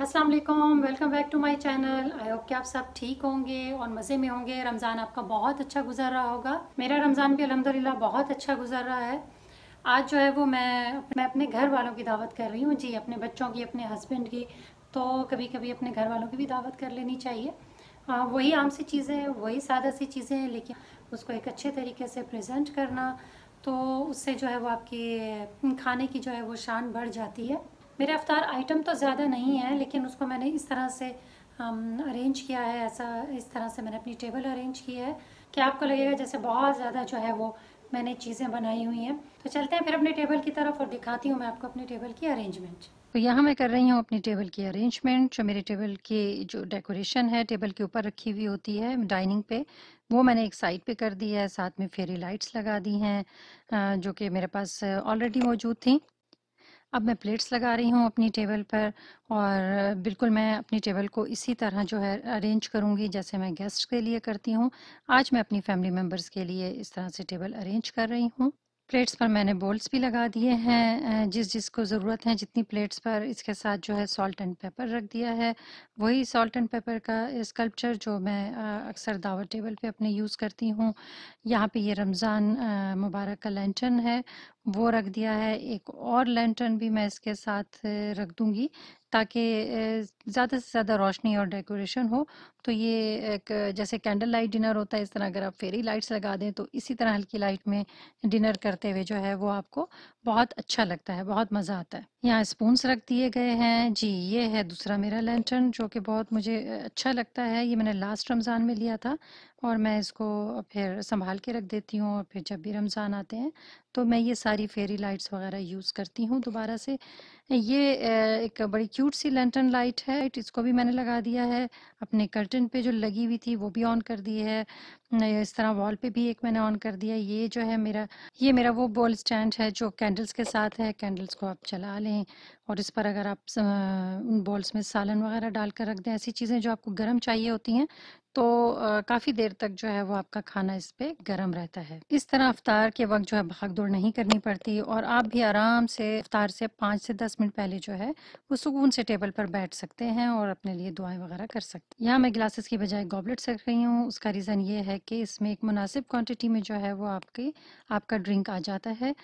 Aslam welcome back to my channel I hope कि आप सब ठीक होंगे और मज़े में होंगे रमज़ान आपका बहुत अच्छा गुजर रहा होगा मेरा रमज़ान भी अलहमदिल्ला बहुत अच्छा गुजर रहा है आज जो है वो मैं मैं अपने घर वालों की दावत कर रही हूँ जी अपने बच्चों की अपने हस्बैंड की तो कभी कभी अपने घर वालों की भी दावत कर लेनी चाहिए आ, वही आम सी चीज़ें वही सादा सी चीज़ें हैं लेकिन उसको एक अच्छे तरीके से प्रेजेंट करना तो उससे जो है वो आपके खाने की जो है वो शान बढ़ जाती है मेरे अवतार आइटम तो ज़्यादा नहीं है लेकिन उसको मैंने इस तरह से अरेंज किया है ऐसा इस तरह से मैंने अपनी टेबल अरेंज की है कि आपको लगेगा जैसे बहुत ज़्यादा जो है वो मैंने चीज़ें बनाई हुई हैं तो चलते हैं फिर अपने टेबल की तरफ और दिखाती हूँ मैं आपको अपने टेबल की अरेंजमेंट तो यहाँ मैं कर रही हूँ अपनी टेबल की अरेंजमेंट जो मेरे टेबल की जो डेकोरेशन है टेबल के ऊपर रखी हुई होती है डाइनिंग पे वो मैंने एक साइड पे कर दी है साथ में फेरी लाइट्स लगा दी हैं जो कि मेरे पास ऑलरेडी मौजूद थी अब मैं प्लेट्स लगा रही हूँ अपनी टेबल पर और बिल्कुल मैं अपनी टेबल को इसी तरह जो है अरेंज करूँगी जैसे मैं गेस्ट के लिए करती हूँ आज मैं अपनी फैमिली मेम्बर्स के लिए इस तरह से टेबल अरेंज कर रही हूँ प्लेट्स पर मैंने बोल्स भी लगा दिए हैं जिस जिसको ज़रूरत है जितनी प्लेट्स पर इसके साथ जो है सॉल्ट एंड पेपर रख दिया है वही सॉल्ट एंड पेपर का स्कल्पचर जो मैं अक्सर दावत टेबल पे अपने यूज़ करती हूँ यहाँ पे ये रमज़ान मुबारक का लेंटन है वो रख दिया है एक और लेंटन भी मैं इसके साथ रख दूँगी ताकि ज़्यादा से ज़्यादा रोशनी और डेकोरेशन हो तो ये एक जैसे कैंडल लाइट डिनर होता है इस तरह अगर आप फेरी लाइट्स लगा दें तो इसी तरह हल्की लाइट में डिनर करते हुए जो है वो आपको बहुत अच्छा लगता है बहुत मज़ा आता है यहाँ स्पूंस रख दिए गए हैं जी ये है दूसरा मेरा लेंटर्न जो कि बहुत मुझे अच्छा लगता है ये मैंने लास्ट रमज़ान में लिया था और मैं इसको फिर संभाल के रख देती हूँ और फिर जब भी रमज़ान आते हैं तो मैं ये सारी फेरी लाइट्स वगैरह यूज़ करती हूँ दोबारा से ये एक बड़ी क्यूट सी लेंटन लाइट है इसको भी मैंने लगा दिया है अपने कर्टन पे जो लगी हुई थी वो भी ऑन कर दी है नहीं इस तरह वॉल पे भी एक मैंने ऑन कर दिया ये जो है मेरा ये मेरा वो बॉल स्टैंड है जो कैंडल्स के साथ है कैंडल्स को आप चला लें और इस पर अगर आप उन बॉल्स में सालन वगैरह डाल कर रख दें ऐसी चीज़ें जो आपको गर्म चाहिए होती हैं तो काफ़ी देर तक जो है वो आपका खाना इस पर गर्म रहता है इस तरह अफ्तार के वक्त जो है भाग दौड़ नहीं करनी पड़ती और आप भी आराम से अफ्तार से पाँच से दस मिनट पहले जो है वो सुकून से टेबल पर बैठ सकते हैं और अपने लिए दुआएं वगैरह कर सकते हैं यहाँ मैं ग्लासेस की बजाय गॉबलेट्स रख रही हूँ उसका रीज़न ये है कि इसमें एक मुनासिब क्वांटिटी में जो है वो आपके आपका ड्रिंक आ जाता है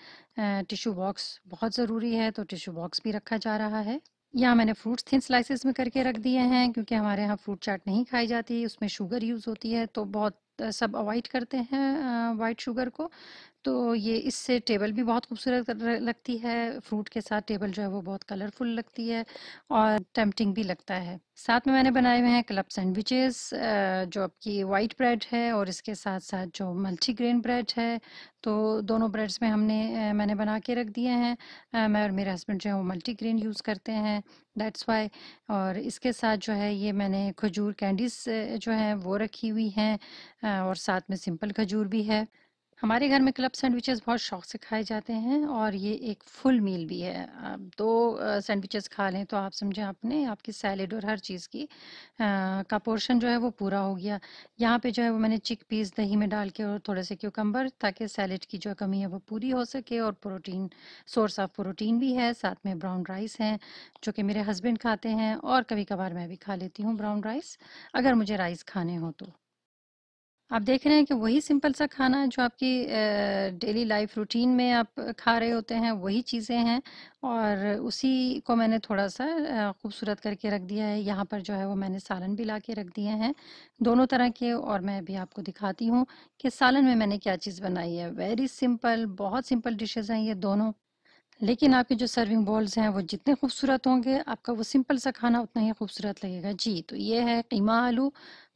टिशू बॉक्स बहुत ज़रूरी है तो टिशू बॉक्स भी रखा जा रहा है यहाँ मैंने फ्रूट्स थिन स्लाइसेस में करके रख दिए हैं क्योंकि हमारे यहाँ फ्रूट चाट नहीं खाई जाती उसमें शुगर यूज़ होती है तो बहुत सब अवॉइड करते हैं वाइट शुगर को तो ये इससे टेबल भी बहुत खूबसूरत लगती है फ्रूट के साथ टेबल जो है वो बहुत कलरफुल लगती है और टेम्पटिंग भी लगता है साथ में मैंने बनाए हुए हैं क्लब सैंडविचेस जो आपकी वाइट ब्रेड है और इसके साथ साथ जो मल्टी ग्रेन ब्रेड है तो दोनों ब्रेड्स में हमने मैंने बना के रख दिए हैं मैं और मेरे हस्बैंड जो है वो मल्टी ग्रेन यूज़ करते हैं डेट्स वाई और इसके साथ जो है ये मैंने खजूर कैंडीज जो है वो रखी हुई हैं और साथ में सिंपल खजूर भी है हमारे घर में क्लब सैंडविचेस बहुत शौक से खाए जाते हैं और ये एक फुल मील भी है आप दो सैंडविचेस खा लें तो आप समझें आपने आपकी सैलेड और हर चीज़ की आ, का पोर्शन जो है वो पूरा हो गया यहाँ पे जो है वो मैंने चिक पीस दही में डाल के और थोड़े से क्यूकम्बर ताकि सैलेड की जो कमी है वो पूरी हो सके और प्रोटीन सोर्स ऑफ प्रोटीन भी है साथ में ब्राउन राइस हैं जो कि मेरे हस्बैंड खाते हैं और कभी कभार मैं भी खा लेती हूँ ब्राउन राइस अगर मुझे राइस खाने हो तो आप देख रहे हैं कि वही सिंपल सा खाना जो आपकी डेली लाइफ रूटीन में आप खा रहे होते हैं वही चीज़ें हैं और उसी को मैंने थोड़ा सा खूबसूरत करके रख दिया है यहाँ पर जो है वो मैंने सालन भी ला के रख दिए हैं दोनों तरह के और मैं अभी आपको दिखाती हूँ कि सालन में मैंने क्या चीज़ बनाई है वेरी सिंपल बहुत सिंपल डिशेज़ हैं ये दोनों लेकिन आपके जो सर्विंग बॉल्स हैं वो जितने खूबसूरत होंगे आपका वो सिंपल सा खाना उतना ही खूबसूरत लगेगा जी तो ये है कीमा आलू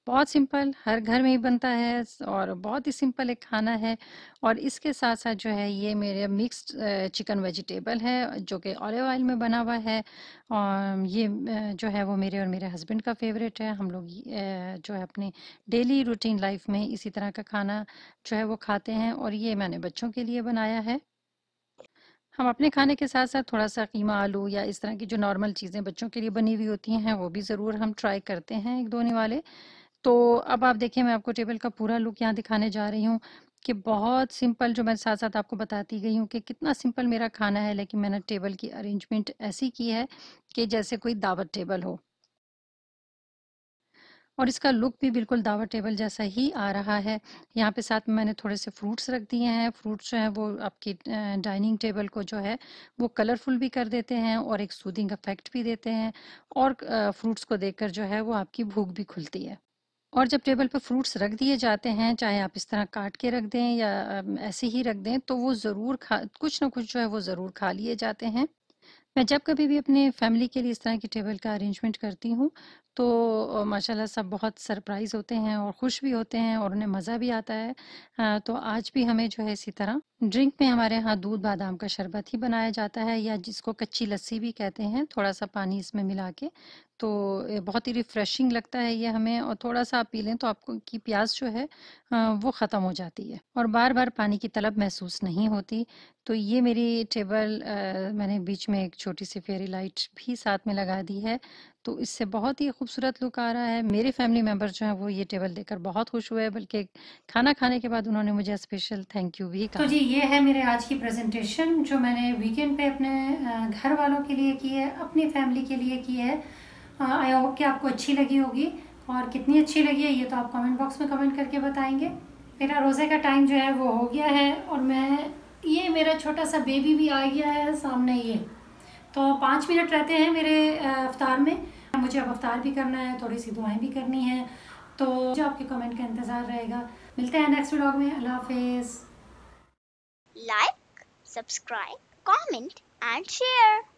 बहुत सिंपल हर घर में ही बनता है और बहुत ही सिंपल एक खाना है और इसके साथ साथ जो है ये मेरे मिक्स्ड चिकन वेजिटेबल है जो कि ऑलिव ऑयल में बना हुआ है और ये जो है वो मेरे और मेरे हस्बैंड का फेवरेट है हम लोग जो है अपने डेली रूटीन लाइफ में इसी तरह का खाना जो है वो खाते हैं और ये मैंने बच्चों के लिए बनाया है हम अपने खाने के साथ साथ थोड़ा सा कीमा आलू या इस तरह की जो नॉर्मल चीज़ें बच्चों के लिए बनी हुई होती हैं वो भी ज़रूर हम ट्राई करते हैं एक दो वाले तो अब आप देखिए मैं आपको टेबल का पूरा लुक यहाँ दिखाने जा रही हूँ कि बहुत सिंपल जो मैं साथ साथ आपको बताती गई हूँ कि कितना सिंपल मेरा खाना है लेकिन मैंने टेबल की अरेंजमेंट ऐसी की है कि जैसे कोई दावत टेबल हो और इसका लुक भी बिल्कुल दावत टेबल जैसा ही आ रहा है यहाँ पे साथ में मैंने थोड़े से फ्रूट्स रख दिए हैं फ्रूट्स जो हैं वो आपकी डाइनिंग टेबल को जो है वो कलरफुल भी कर देते हैं और एक सूदिंग इफेक्ट भी देते हैं और फ्रूट्स को देखकर जो है वो आपकी भूख भी खुलती है और जब टेबल पे फ्रूट्स रख दिए जाते हैं चाहे आप इस तरह काट के रख दें या ऐसे ही रख दें तो वो ज़रूर खा कुछ ना कुछ जो है वो ज़रूर खा लिए जाते हैं मैं जब कभी भी अपने फैमिली के लिए इस तरह की टेबल का अरेंजमेंट करती हूँ तो माशाल्लाह सब बहुत सरप्राइज़ होते हैं और खुश भी होते हैं और उन्हें मज़ा भी आता है आ, तो आज भी हमें जो है इसी तरह ड्रिंक में हमारे यहाँ दूध बादाम का शरबत ही बनाया जाता है या जिसको कच्ची लस्सी भी कहते हैं थोड़ा सा पानी इसमें मिला के तो बहुत ही रिफ़्रेशिंग लगता है ये हमें और थोड़ा सा आप पी लें तो आपको की प्यास जो है वो ख़त्म हो जाती है और बार बार पानी की तलब महसूस नहीं होती तो ये मेरी टेबल मैंने बीच में एक छोटी सी फेरी लाइट भी साथ में लगा दी है तो इससे बहुत ही खूबसूरत लुक आ रहा है मेरे फैमिली मेम्बर जो है वो ये टेबल देखकर बहुत खुश हुए बल्कि खाना खाने के बाद उन्होंने मुझे स्पेशल थैंक यू भी तो कहा तो जी ये है मेरे आज की प्रेजेंटेशन जो मैंने वीकेंड पे अपने घर वालों के लिए की है अपनी फैमिली के लिए की है आई हाँ, होप कि आपको अच्छी लगी होगी और कितनी अच्छी लगी है ये तो आप कमेंट बॉक्स में कमेंट करके बताएंगे मेरा रोज़े का टाइम जो है वो हो गया है और मैं ये मेरा छोटा सा बेबी भी आ गया है सामने ये तो पाँच मिनट रहते हैं मेरे अवतार में मुझे अब अवतार भी करना है थोड़ी सी दुआएं भी करनी है तो मुझे आपके कमेंट का इंतज़ार रहेगा मिलते हैं नेक्स्ट व्लॉग में अल्लाह हाफिज़ like subscribe comment and share